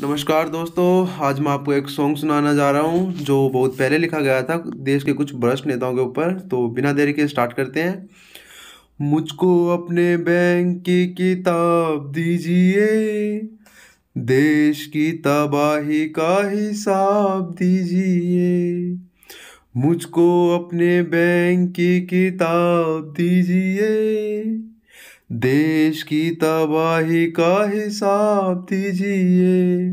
नमस्कार दोस्तों आज मैं आपको एक सॉन्ग सुनाना जा रहा हूँ जो बहुत पहले लिखा गया था देश के कुछ भ्रष्ट नेताओं के ऊपर तो बिना देरी के स्टार्ट करते हैं मुझको अपने बैंक की किताब दीजिए देश की तबाही का हिसाब दीजिए मुझको अपने बैंक की किताब दीजिए देश की तबाही का हिसाब दीजिए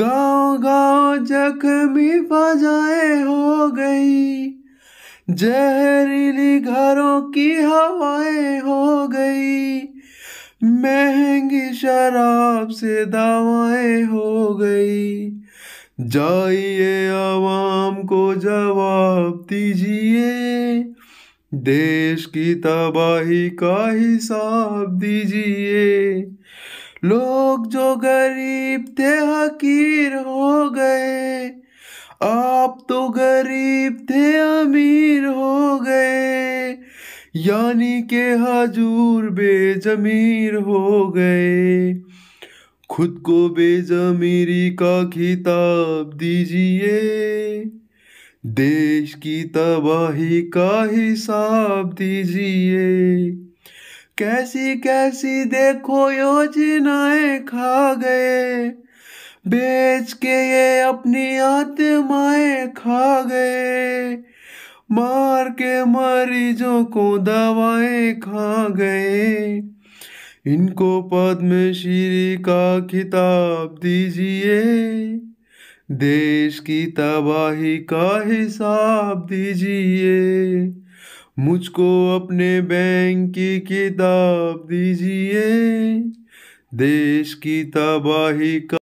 गांव गांव जख्मी फजाए हो गई जहरीली घरों की हवाएं हो गई महंगी शराब से दवाएं हो गई जाइए आवाम को जवाब दीजिए देश की तबाही का हिसाब दीजिए लोग जो गरीब थे हकीर हो गए आप तो गरीब थे अमीर हो गए यानी के हजूर बेजमीर हो गए खुद को बेजमीरी का खिताब दीजिए देश की तबाही का हिसाब दीजिए कैसी कैसी देखो योजनाएं खा गए बेच के ये अपनी आत्माएं खा गए मार के मरीजों को दवाएं खा गए इनको पद्मश्री का खिताब दीजिए देश की तबाही का हिसाब दीजिए मुझको अपने बैंक की किताब दीजिए देश की तबाही का